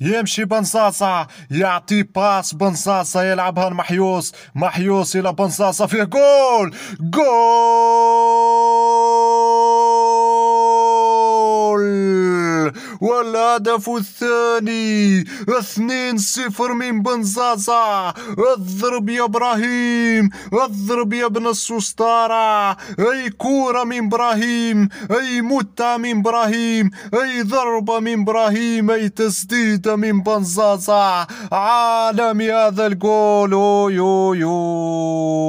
يمشي بنصاصة يعطي باس بنصاصة يلعبها المحيوس محيوس إلى بنصاصة فيه جول جول والهدف الثاني 2-0 من بنزازا اضرب يا إبراهيم اضرب يا ابن السستارة أي كورة من إبراهيم أي متة من إبراهيم أي ضربة من إبراهيم أي تسديدة من بنزازا عالمي هذا الجول يو يو